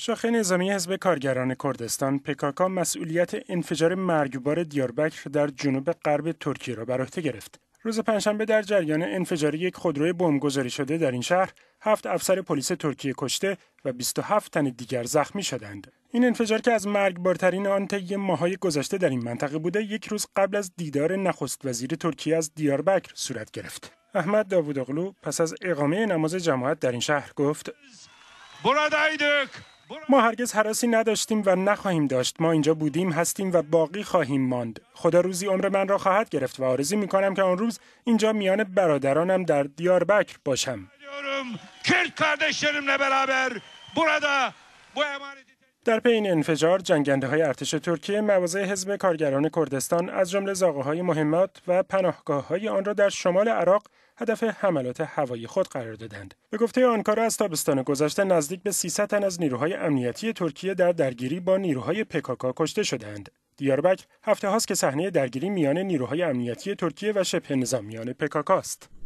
شاخه نظامی حزب کارگران کردستان پکاکا مسئولیت انفجار مرگبار دیاربکر در جنوب غرب ترکیه را بر عهده گرفت. روز پنجشنبه در جریان انفجار یک خودروی بمبگذاری شده در این شهر هفت افسر پلیس ترکیه کشته و 27 تن دیگر زخمی شدند. این انفجار که از مرگبارترین آن طی ماهای گذشته در این منطقه بوده یک روز قبل از دیدار نخست وزیر ترکیه از دیاربکر صورت گرفت. احمد داوود پس از اقامه نماز جماعت در این شهر گفت: ما هرگز حراسی نداشتیم و نخواهیم داشت ما اینجا بودیم هستیم و باقی خواهیم ماند خدا روزی عمر من را خواهد گرفت و آرزو می کنم که آن روز اینجا میان برادرانم در دیار بکر باشم در پی این انفجار جنگنده های ارتش ترکیه مواضع حزب کارگران کردستان از جمله زاغه های مهمات و پناهگاه های آن را در شمال عراق هدف حملات هوایی خود قرار دادند. به گفته آنکارا از تابستان گذشته نزدیک به 300 تن از نیروهای امنیتی ترکیه در درگیری با نیروهای پکاکا کشته شدند. دیاربک هفته هاست که صحنه درگیری میان نیروهای امنیتی ترکیه و شبه نظامیان پکاکا است.